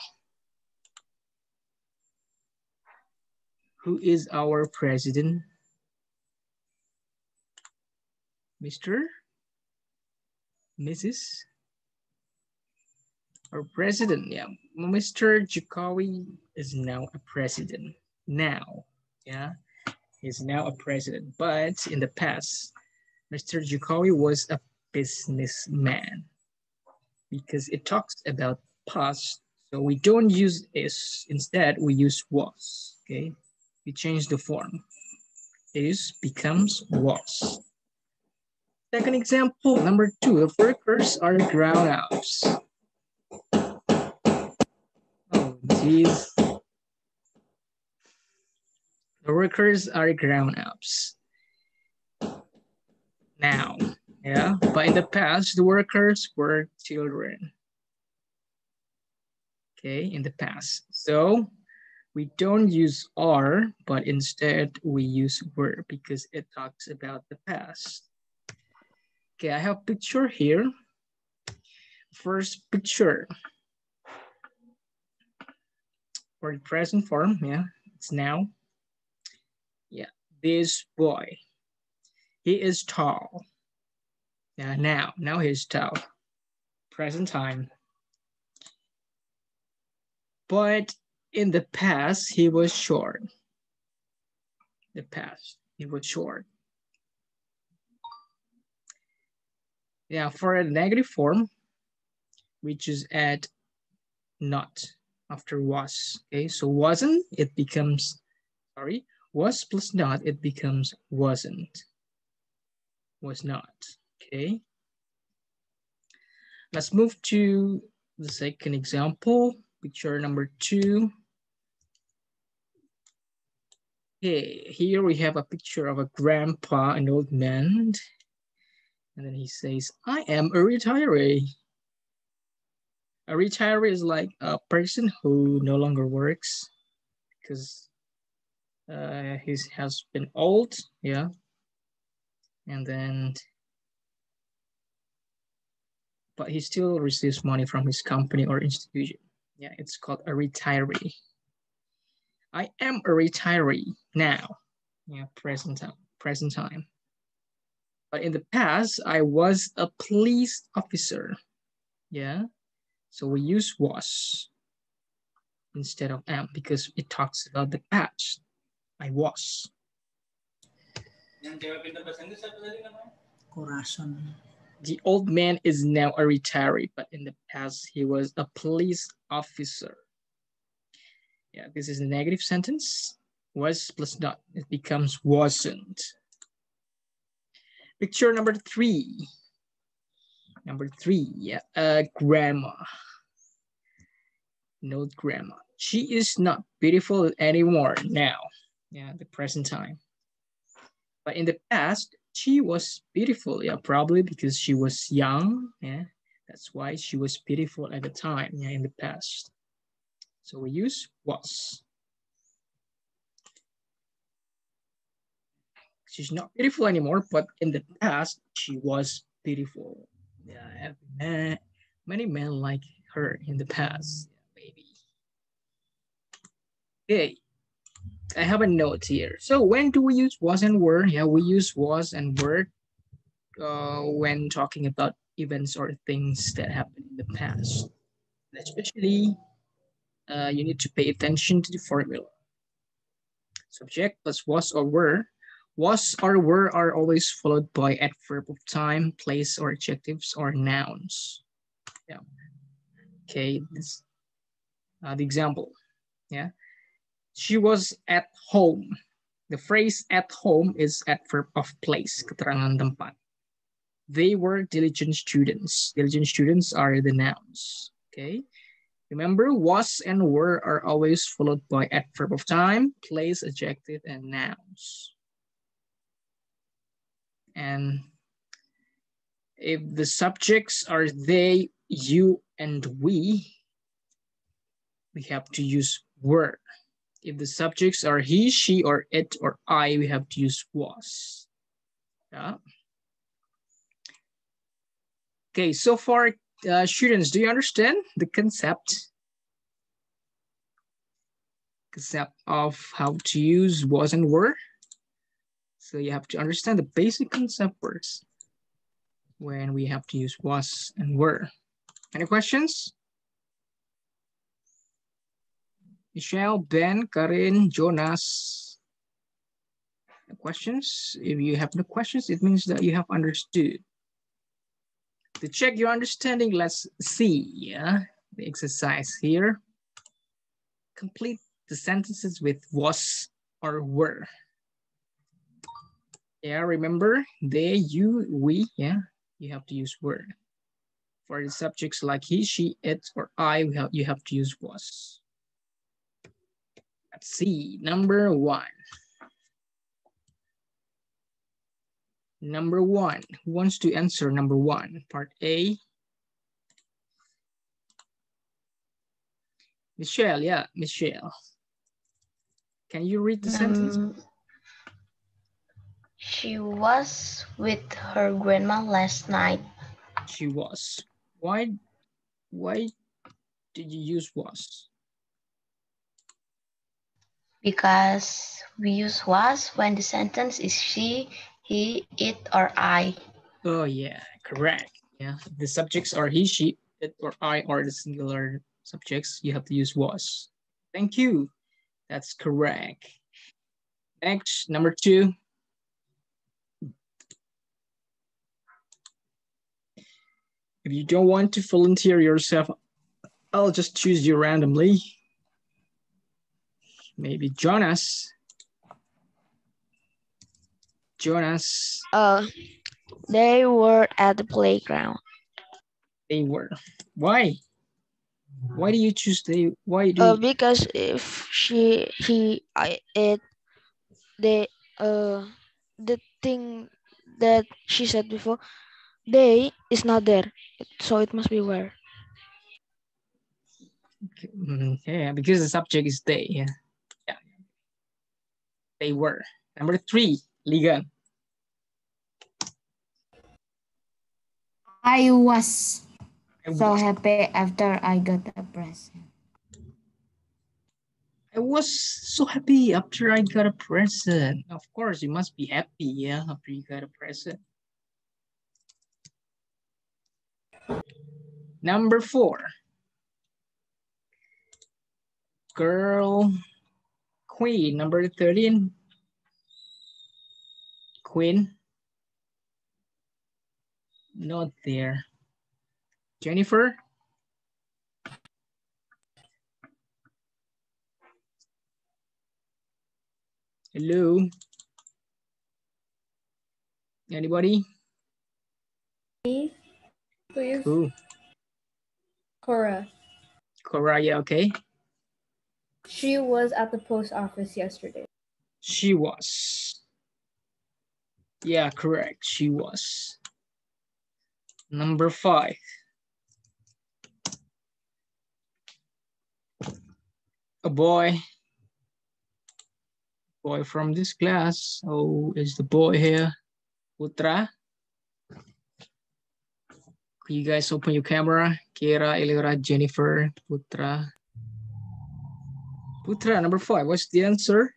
who is our president? Mr. Mrs. Our president, yeah. Mr. Jokowi is now a president. Now, yeah, he's now a president. But in the past, Mr. Jokowi was a businessman because it talks about past. So we don't use is, instead we use was, okay? we change the form. Is becomes was. Second example, number two, the workers are ground ups. Oh, geez. The workers are ground ups. Now, yeah, but in the past, the workers were children. Okay, in the past. So we don't use are, but instead we use were because it talks about the past. Okay, I have picture here. First picture. For the present form, yeah, it's now. Yeah, this boy, he is tall. Yeah, now, now he's tall. Present time. But in the past, he was short. The past, he was short. Yeah, for a negative form, which is at not after was. Okay, so wasn't, it becomes, sorry, was plus not, it becomes wasn't. Was not, okay? Let's move to the second example, picture number two. Okay, here we have a picture of a grandpa, an old man. And then he says, I am a retiree. A retiree is like a person who no longer works because uh, he has been old, yeah. And then, but he still receives money from his company or institution. Yeah, it's called a retiree. I am a retiree now, yeah, present time, present time. But in the past, I was a police officer. Yeah, so we use was instead of am because it talks about the past. I was. The old man is now a retiree, but in the past he was a police officer. Yeah, this is a negative sentence. Was plus not, it becomes wasn't. Picture number three. Number three, yeah, uh, grandma. No grandma. She is not beautiful anymore now. Yeah, the present time. But in the past, she was beautiful. Yeah, probably because she was young. Yeah, that's why she was beautiful at the time. Yeah, in the past. So we use was. She's not beautiful anymore, but in the past, she was beautiful. Yeah, every man, many men like her in the past, yeah, maybe. Okay, I have a note here. So when do we use was and were? Yeah, we use was and were uh, when talking about events or things that happened in the past, especially uh, you need to pay attention to the formula. Subject plus was or were. Was or were are always followed by adverb of time, place, or adjectives or nouns. Yeah. Okay, this, uh, the example. Yeah. She was at home. The phrase at home is adverb of place, keterangan tempat. They were diligent students. Diligent students are the nouns. Okay. Remember, was and were are always followed by adverb of time, place, adjective, and nouns. And if the subjects are they, you, and we, we have to use were. If the subjects are he, she, or it, or I, we have to use was. Yeah. Okay, so far uh, students, do you understand the concept? Concept of how to use was and were. So you have to understand the basic concept words when we have to use was and were. Any questions? Michelle, Ben, Karin, Jonas. Questions? If you have no questions, it means that you have understood to check your understanding, let's see uh, the exercise here. Complete the sentences with was or were. Yeah, remember, they, you, we, yeah, you have to use were. For the subjects like he, she, it, or I, have, you have to use was. Let's see, number one. Number one, who wants to answer number one, part A? Michelle, yeah, Michelle. Can you read the um, sentence? She was with her grandma last night. She was. Why, why did you use was? Because we use was when the sentence is she he, it, or I. Oh, yeah, correct. Yeah, the subjects are he, she, it, or I are the singular subjects. You have to use was. Thank you. That's correct. Next, number two. If you don't want to volunteer yourself, I'll just choose you randomly. Maybe Jonas. Jonas? Uh, they were at the playground. They were. Why? Why do you choose they? Why do? Uh, because if she he I it they uh the thing that she said before they is not there, so it must be where. Okay. Yeah, because the subject is they. Yeah. yeah. They were number three. Liga. I was so happy after I got a present. I was so happy after I got a present. Of course, you must be happy, yeah, after you got a present. Number four. Girl Queen, number 13. Queen not there. Jennifer? Hello? Anybody? Please. Please. Who? Cora. Cora, yeah, okay. She was at the post office yesterday. She was. Yeah, correct. She was. Number five. A boy, boy from this class. Oh, is the boy here? Putra. you guys open your camera? Kira, Elira, Jennifer, Putra. Putra, number five. What's the answer?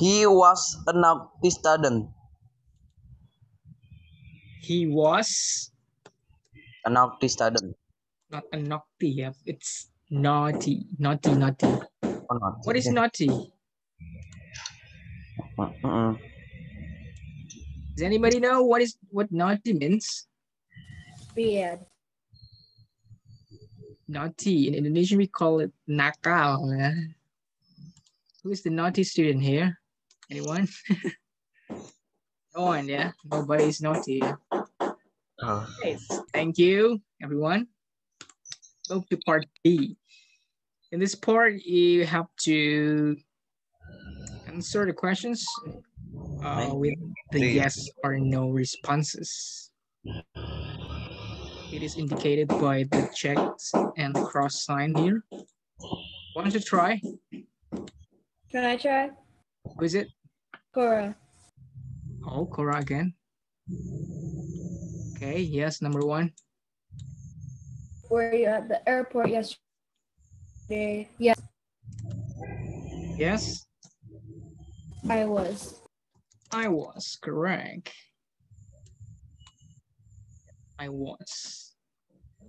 He was an active student. He was a naughty student. Not a naughty, yeah. It's naughty, naughty, naughty. Oh, naughty. What is naughty? Uh -uh. Does anybody know what is what naughty means? Weird. Naughty. In Indonesian, we call it nakal. Yeah? Who is the naughty student here? Anyone? On yeah. Nobody's naughty. Yeah. Uh, Thank you, everyone. Move to part B. In this part, you have to answer the questions uh, with the yes or no responses. It is indicated by the checks and cross sign here. Want to try? Can I try? Who is it? Cora. Oh, Cora again. Okay, yes, number one. Were you at the airport yesterday? Yes. Yes? I was. I was, correct. I was.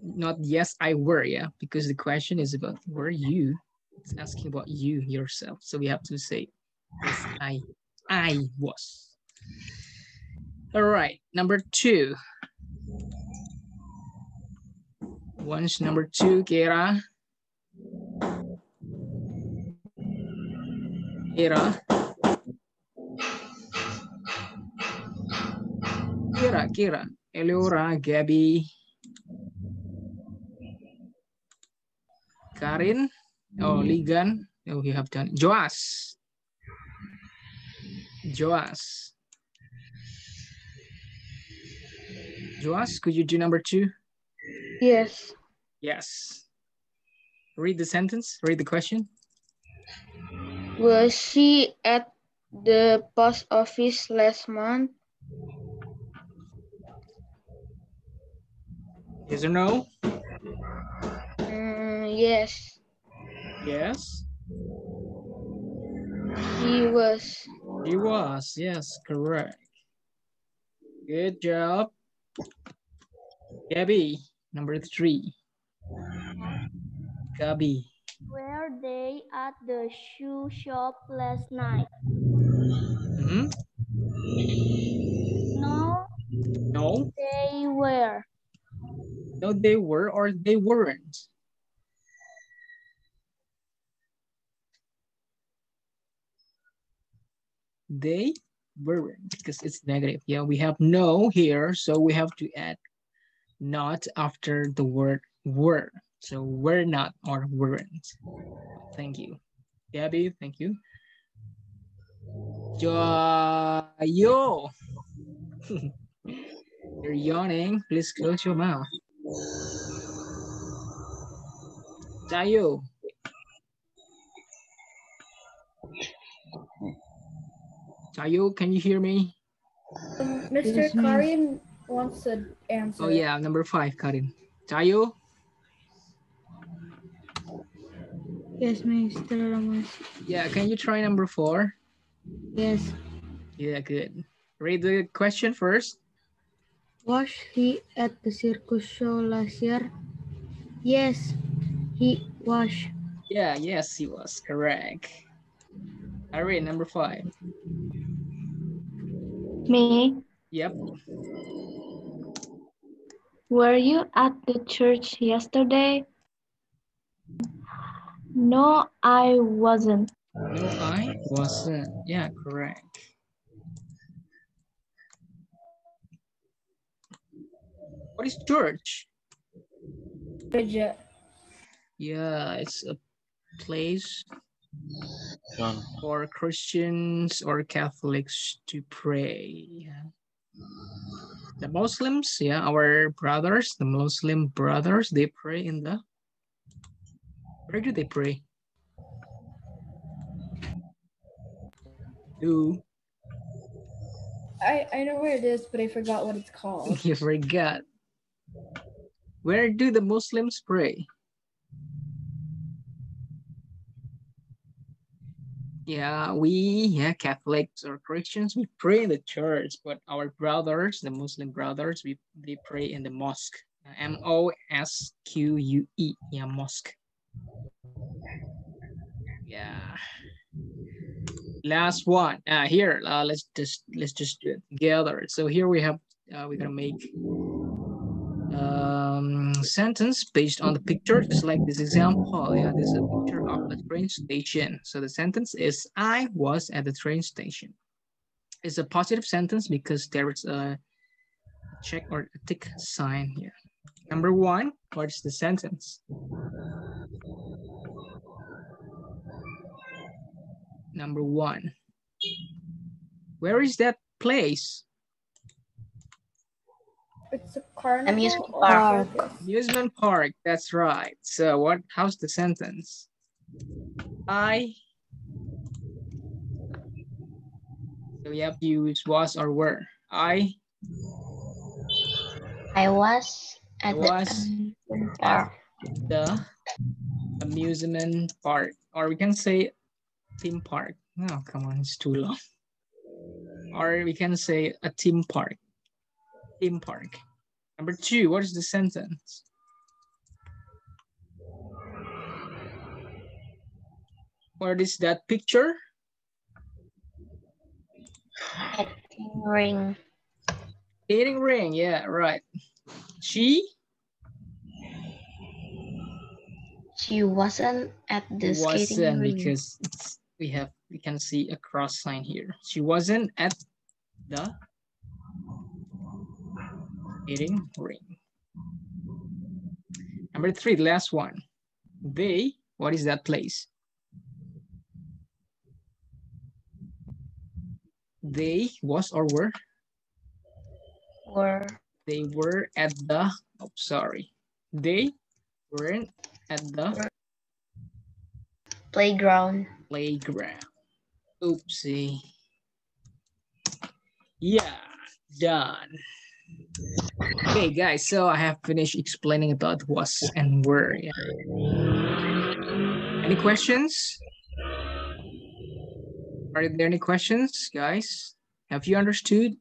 Not yes, I were, yeah, because the question is about were you. It's asking about you yourself. So we have to say yes, I I was. All right, number two. Once number two, Kira. Kira. Kira, Kira. Eleora, Gabby. Karin. Oh, Ligan. Oh, you have done. Joas. Joas. Joas, could you do number two? Yes. Yes. Read the sentence, read the question. Was she at the post office last month? Yes or no? Mm, yes. Yes? He was. He was, yes, correct. Good job. Gabby, number three. Gabby. Were they at the shoe shop last night? Mm -hmm. No. No. They were. No, they were or they weren't. They variant because it's negative. Yeah, we have no here, so we have to add not after the word were. So we're not or weren't. Thank you. Gabby, thank you. Yo. You're yawning. Please close your mouth. Dayo. Sayuk, can you hear me? Um, Mr. Karin wants to answer. Oh yeah, number five, Karin. Sayuk? Yes, Mr. Ramos. Yeah, can you try number four? Yes. Yeah, good. Read the question first. Was he at the circus show last year? Yes, he was. Yeah, yes, he was. Correct. I read number five. Me? Yep. Were you at the church yesterday? No, I wasn't. No, I wasn't. Yeah, correct. What is church? Church. Yeah, it's a place for Christians or Catholics to pray. The Muslims, yeah, our brothers, the Muslim brothers, they pray in the, where do they pray? Do. I, I know where it is, but I forgot what it's called. You forgot. Where do the Muslims pray? yeah, we yeah, Catholics or Christians, we pray in the church, but our brothers, the Muslim brothers, we they pray in the mosque. M O S Q U E, yeah, mosque. Yeah. Last one. Uh, here, uh, let's just let's just do it together. So here we have uh, we're gonna make um, sentence based on the picture, just like this example. Oh, yeah, this is a picture of a train station. So the sentence is, I was at the train station. It's a positive sentence because there is a check or a tick sign here. Number one, what is the sentence? Number one, where is that place? It's a carnival. Amusement park. park. Amusement park. That's right. So what? How's the sentence? I. So we have use was or were. I. I was at I was the, the amusement park, or we can say theme park. No, oh, come on, it's too long. Or we can say a theme park theme park. Number two, what is the sentence? What is that picture? Skating ring. Skating ring, yeah, right. She? She wasn't at the wasn't skating ring. because we have we can see a cross sign here. She wasn't at the eating ring. Number three, last one. They, what is that place? They was or were? Were. They were at the, oh, sorry. They weren't at the playground. Playground. Oopsie. Yeah, done. Okay, guys, so I have finished explaining about was and were. Yeah. Any questions? Are there any questions, guys? Have you understood?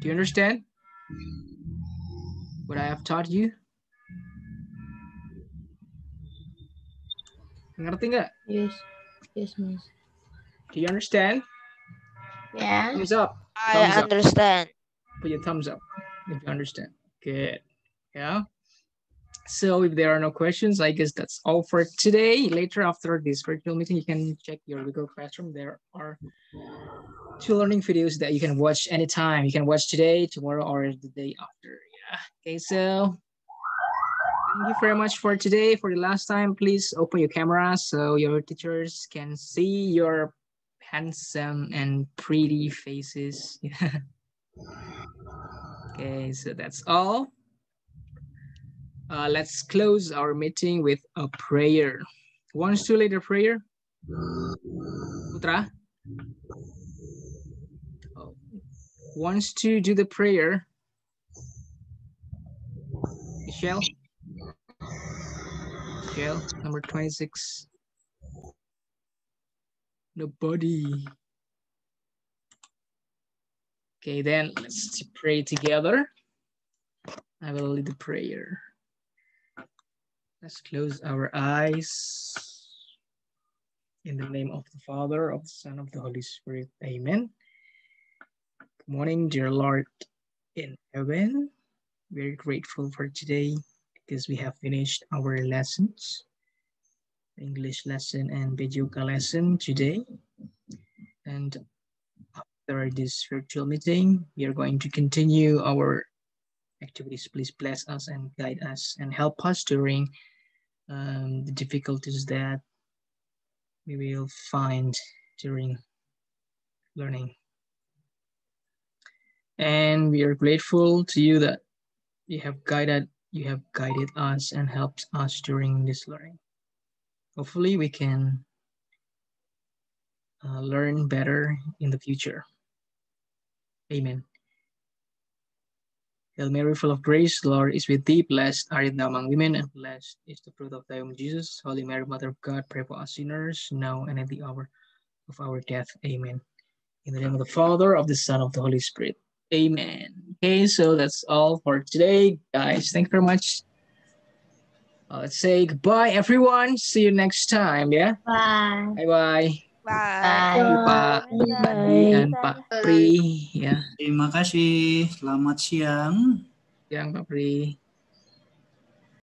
Do you understand what I have taught you? Ngerti nggak? Yes, yes, miss. Do you understand? Yeah. Thumbs up. Thumbs I understand. Up put your thumbs up if you understand. Good. Yeah. So if there are no questions, I guess that's all for today. Later after this virtual meeting, you can check your Google Classroom. There are two learning videos that you can watch anytime. You can watch today, tomorrow, or the day after. Yeah. Okay, so thank you very much for today. For the last time, please open your camera so your teachers can see your handsome and pretty faces. Okay, so that's all. Uh, let's close our meeting with a prayer. Wants to lead prayer? Putra? Wants oh. to do the prayer? Michelle? Michelle, number 26. Nobody. Okay, then let's pray together. I will lead the prayer. Let's close our eyes. In the name of the Father, of the Son, of the Holy Spirit. Amen. Good morning, dear Lord in heaven. Very grateful for today because we have finished our lessons. English lesson and Bejuka lesson today. And after this virtual meeting, we are going to continue our activities. Please bless us and guide us and help us during um, the difficulties that we will find during learning. And we are grateful to you that you have guided you have guided us and helped us during this learning. Hopefully we can uh, learn better in the future. Amen. Hail Mary, full of grace, the Lord is with thee. Blessed art thou among women, and blessed is the fruit of thy womb, Jesus. Holy Mary, Mother of God, pray for us sinners, now and at the hour of our death. Amen. In the name of the Father, of the Son, of the Holy Spirit. Amen. Okay, so that's all for today, guys. Thank you very much. Uh, let's say goodbye, everyone. See you next time. Yeah. Bye. Bye bye. Bye. Bye. Pak Bani dan Pak Pri. Ya. Terima kasih. Selamat siang. Siang Pak Pri.